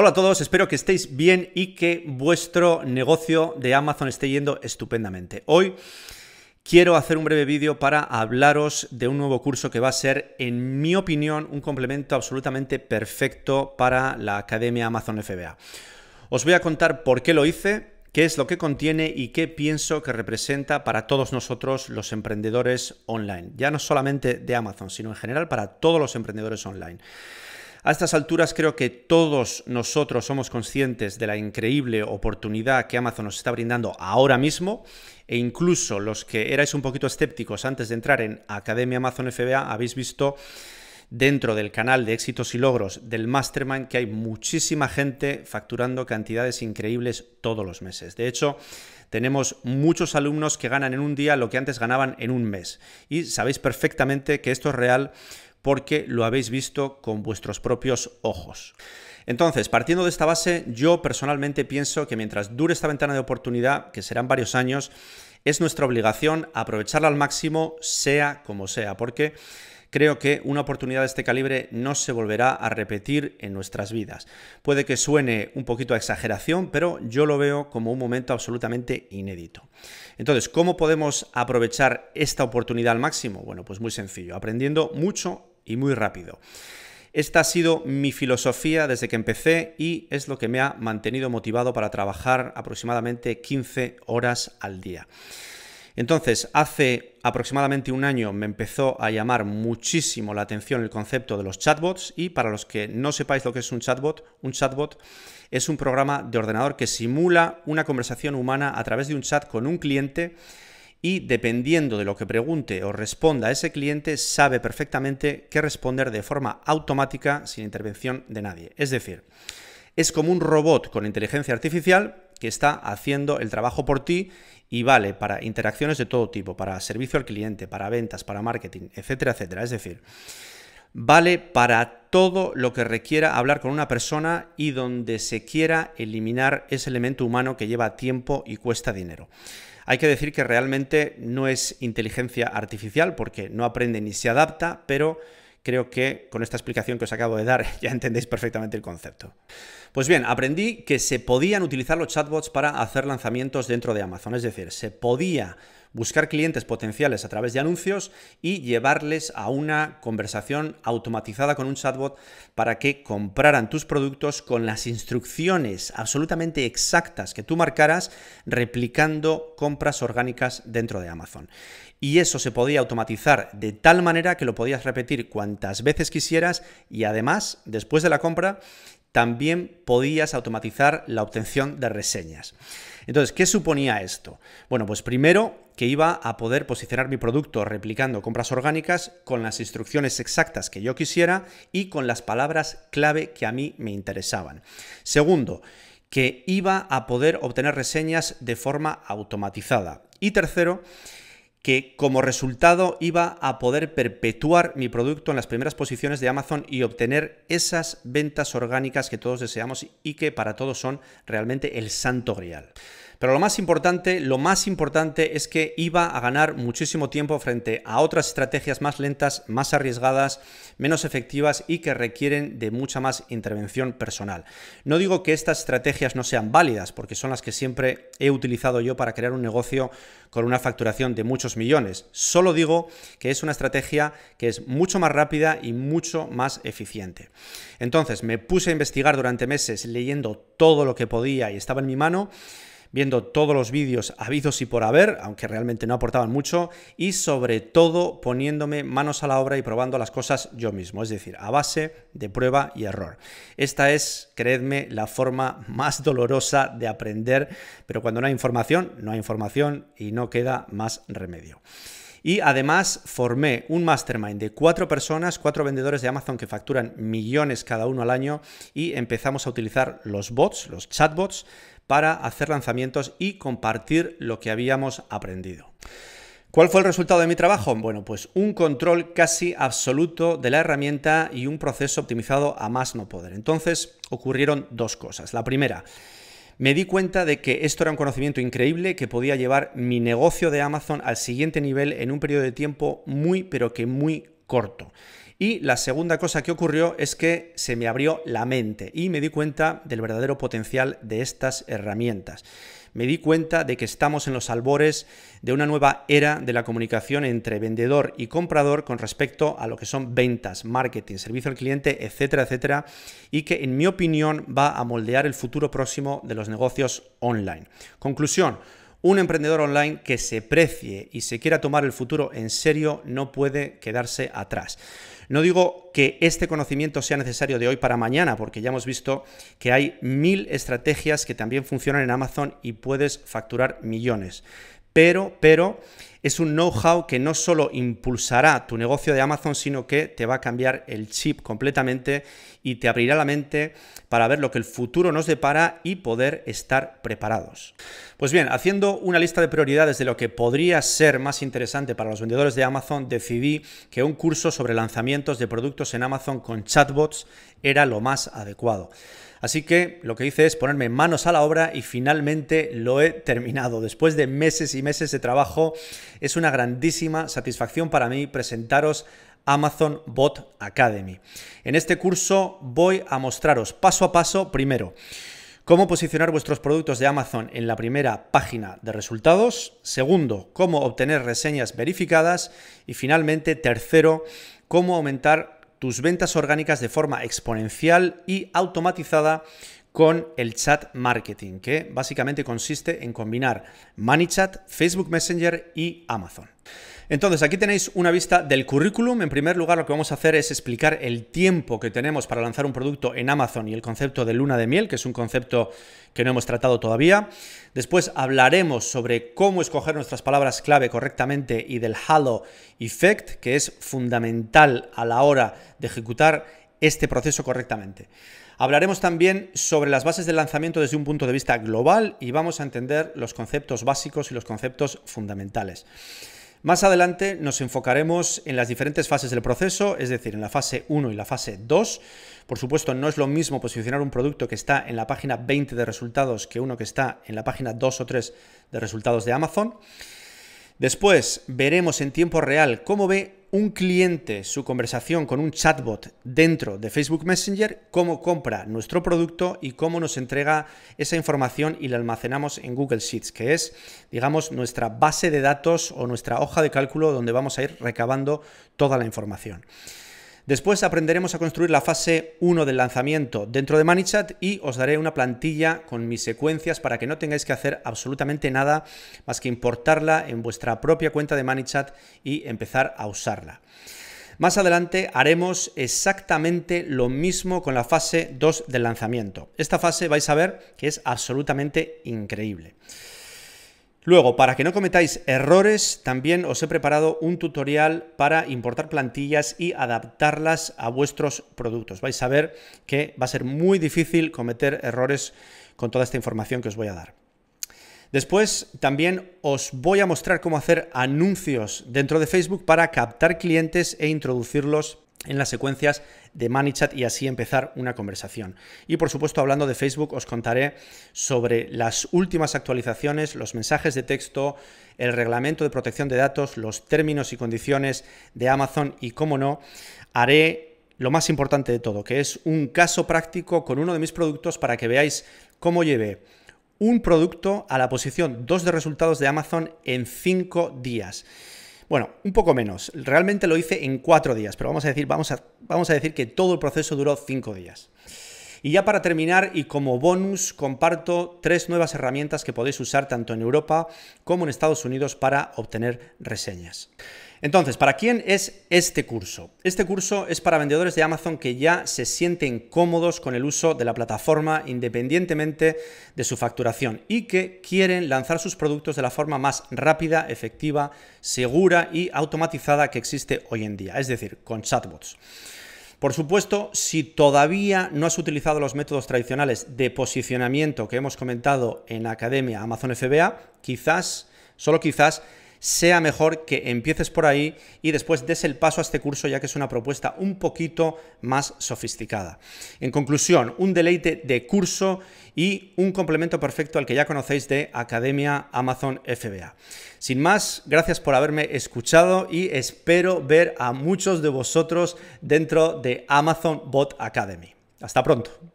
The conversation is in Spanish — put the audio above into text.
Hola a todos, espero que estéis bien y que vuestro negocio de Amazon esté yendo estupendamente. Hoy quiero hacer un breve vídeo para hablaros de un nuevo curso que va a ser, en mi opinión, un complemento absolutamente perfecto para la Academia Amazon FBA. Os voy a contar por qué lo hice, qué es lo que contiene y qué pienso que representa para todos nosotros los emprendedores online. Ya no solamente de Amazon, sino en general para todos los emprendedores online. A estas alturas creo que todos nosotros somos conscientes de la increíble oportunidad que Amazon nos está brindando ahora mismo e incluso los que erais un poquito escépticos antes de entrar en Academia Amazon FBA habéis visto dentro del canal de éxitos y logros del Mastermind que hay muchísima gente facturando cantidades increíbles todos los meses. De hecho, tenemos muchos alumnos que ganan en un día lo que antes ganaban en un mes. Y sabéis perfectamente que esto es real porque lo habéis visto con vuestros propios ojos. Entonces, partiendo de esta base, yo personalmente pienso que mientras dure esta ventana de oportunidad, que serán varios años, es nuestra obligación aprovecharla al máximo, sea como sea, porque Creo que una oportunidad de este calibre no se volverá a repetir en nuestras vidas. Puede que suene un poquito a exageración, pero yo lo veo como un momento absolutamente inédito. Entonces, ¿cómo podemos aprovechar esta oportunidad al máximo? Bueno, pues muy sencillo, aprendiendo mucho y muy rápido. Esta ha sido mi filosofía desde que empecé y es lo que me ha mantenido motivado para trabajar aproximadamente 15 horas al día. Entonces, hace aproximadamente un año me empezó a llamar muchísimo la atención el concepto de los chatbots y para los que no sepáis lo que es un chatbot, un chatbot es un programa de ordenador que simula una conversación humana a través de un chat con un cliente y dependiendo de lo que pregunte o responda ese cliente, sabe perfectamente qué responder de forma automática sin intervención de nadie. Es decir, es como un robot con inteligencia artificial que está haciendo el trabajo por ti y vale para interacciones de todo tipo, para servicio al cliente, para ventas, para marketing, etcétera, etcétera. Es decir, vale para todo lo que requiera hablar con una persona y donde se quiera eliminar ese elemento humano que lleva tiempo y cuesta dinero. Hay que decir que realmente no es inteligencia artificial porque no aprende ni se adapta, pero Creo que con esta explicación que os acabo de dar ya entendéis perfectamente el concepto. Pues bien, aprendí que se podían utilizar los chatbots para hacer lanzamientos dentro de Amazon, es decir, se podía buscar clientes potenciales a través de anuncios y llevarles a una conversación automatizada con un chatbot para que compraran tus productos con las instrucciones absolutamente exactas que tú marcaras replicando compras orgánicas dentro de Amazon. Y eso se podía automatizar de tal manera que lo podías repetir cuantas veces quisieras y además, después de la compra, también podías automatizar la obtención de reseñas. Entonces, ¿qué suponía esto? Bueno, pues primero que iba a poder posicionar mi producto replicando compras orgánicas con las instrucciones exactas que yo quisiera y con las palabras clave que a mí me interesaban. Segundo, que iba a poder obtener reseñas de forma automatizada. Y tercero, que como resultado iba a poder perpetuar mi producto en las primeras posiciones de Amazon y obtener esas ventas orgánicas que todos deseamos y que para todos son realmente el santo grial. Pero lo más importante, lo más importante es que iba a ganar muchísimo tiempo frente a otras estrategias más lentas, más arriesgadas, menos efectivas y que requieren de mucha más intervención personal. No digo que estas estrategias no sean válidas, porque son las que siempre he utilizado yo para crear un negocio con una facturación de muchos millones. Solo digo que es una estrategia que es mucho más rápida y mucho más eficiente. Entonces me puse a investigar durante meses leyendo todo lo que podía y estaba en mi mano viendo todos los vídeos avisos y por haber, aunque realmente no aportaban mucho, y sobre todo poniéndome manos a la obra y probando las cosas yo mismo, es decir, a base de prueba y error. Esta es, creedme, la forma más dolorosa de aprender, pero cuando no hay información, no hay información y no queda más remedio. Y además formé un mastermind de cuatro personas, cuatro vendedores de Amazon que facturan millones cada uno al año y empezamos a utilizar los bots, los chatbots, para hacer lanzamientos y compartir lo que habíamos aprendido. ¿Cuál fue el resultado de mi trabajo? Bueno, pues un control casi absoluto de la herramienta y un proceso optimizado a más no poder. Entonces ocurrieron dos cosas. La primera, me di cuenta de que esto era un conocimiento increíble que podía llevar mi negocio de Amazon al siguiente nivel en un periodo de tiempo muy, pero que muy corto. Y la segunda cosa que ocurrió es que se me abrió la mente y me di cuenta del verdadero potencial de estas herramientas me di cuenta de que estamos en los albores de una nueva era de la comunicación entre vendedor y comprador con respecto a lo que son ventas, marketing, servicio al cliente, etcétera, etcétera, y que en mi opinión va a moldear el futuro próximo de los negocios online. Conclusión. Un emprendedor online que se precie y se quiera tomar el futuro en serio no puede quedarse atrás. No digo que este conocimiento sea necesario de hoy para mañana, porque ya hemos visto que hay mil estrategias que también funcionan en Amazon y puedes facturar millones. Pero, pero, es un know-how que no solo impulsará tu negocio de Amazon, sino que te va a cambiar el chip completamente y te abrirá la mente para ver lo que el futuro nos depara y poder estar preparados. Pues bien, haciendo una lista de prioridades de lo que podría ser más interesante para los vendedores de Amazon, decidí que un curso sobre lanzamientos de productos en Amazon con chatbots era lo más adecuado. Así que lo que hice es ponerme manos a la obra y finalmente lo he terminado. Después de meses y meses de trabajo, es una grandísima satisfacción para mí presentaros Amazon Bot Academy. En este curso voy a mostraros paso a paso, primero, cómo posicionar vuestros productos de Amazon en la primera página de resultados, segundo, cómo obtener reseñas verificadas y finalmente, tercero, cómo aumentar tus ventas orgánicas de forma exponencial y automatizada con el chat marketing, que básicamente consiste en combinar ManyChat, Facebook Messenger y Amazon. Entonces, aquí tenéis una vista del currículum. En primer lugar, lo que vamos a hacer es explicar el tiempo que tenemos para lanzar un producto en Amazon y el concepto de luna de miel, que es un concepto que no hemos tratado todavía. Después hablaremos sobre cómo escoger nuestras palabras clave correctamente y del halo effect, que es fundamental a la hora de ejecutar este proceso correctamente. Hablaremos también sobre las bases del lanzamiento desde un punto de vista global y vamos a entender los conceptos básicos y los conceptos fundamentales. Más adelante nos enfocaremos en las diferentes fases del proceso, es decir, en la fase 1 y la fase 2. Por supuesto, no es lo mismo posicionar un producto que está en la página 20 de resultados que uno que está en la página 2 o 3 de resultados de Amazon. Después veremos en tiempo real cómo ve un cliente su conversación con un chatbot dentro de Facebook Messenger, cómo compra nuestro producto y cómo nos entrega esa información y la almacenamos en Google Sheets, que es, digamos, nuestra base de datos o nuestra hoja de cálculo donde vamos a ir recabando toda la información. Después aprenderemos a construir la fase 1 del lanzamiento dentro de ManyChat y os daré una plantilla con mis secuencias para que no tengáis que hacer absolutamente nada más que importarla en vuestra propia cuenta de ManyChat y empezar a usarla. Más adelante haremos exactamente lo mismo con la fase 2 del lanzamiento. Esta fase vais a ver que es absolutamente increíble. Luego, para que no cometáis errores, también os he preparado un tutorial para importar plantillas y adaptarlas a vuestros productos. Vais a ver que va a ser muy difícil cometer errores con toda esta información que os voy a dar. Después también os voy a mostrar cómo hacer anuncios dentro de Facebook para captar clientes e introducirlos en las secuencias de ManyChat y así empezar una conversación. Y por supuesto, hablando de Facebook, os contaré sobre las últimas actualizaciones, los mensajes de texto, el reglamento de protección de datos, los términos y condiciones de Amazon y, cómo no, haré lo más importante de todo, que es un caso práctico con uno de mis productos para que veáis cómo llevé un producto a la posición 2 de resultados de Amazon en 5 días. Bueno, un poco menos. Realmente lo hice en cuatro días, pero vamos a decir, vamos a, vamos a decir que todo el proceso duró cinco días. Y ya para terminar y como bonus comparto tres nuevas herramientas que podéis usar tanto en Europa como en Estados Unidos para obtener reseñas. Entonces, ¿para quién es este curso? Este curso es para vendedores de Amazon que ya se sienten cómodos con el uso de la plataforma independientemente de su facturación y que quieren lanzar sus productos de la forma más rápida, efectiva, segura y automatizada que existe hoy en día, es decir, con chatbots. Por supuesto, si todavía no has utilizado los métodos tradicionales de posicionamiento que hemos comentado en la academia Amazon FBA, quizás, solo quizás, sea mejor que empieces por ahí y después des el paso a este curso ya que es una propuesta un poquito más sofisticada. En conclusión, un deleite de curso y un complemento perfecto al que ya conocéis de Academia Amazon FBA. Sin más, gracias por haberme escuchado y espero ver a muchos de vosotros dentro de Amazon Bot Academy. Hasta pronto.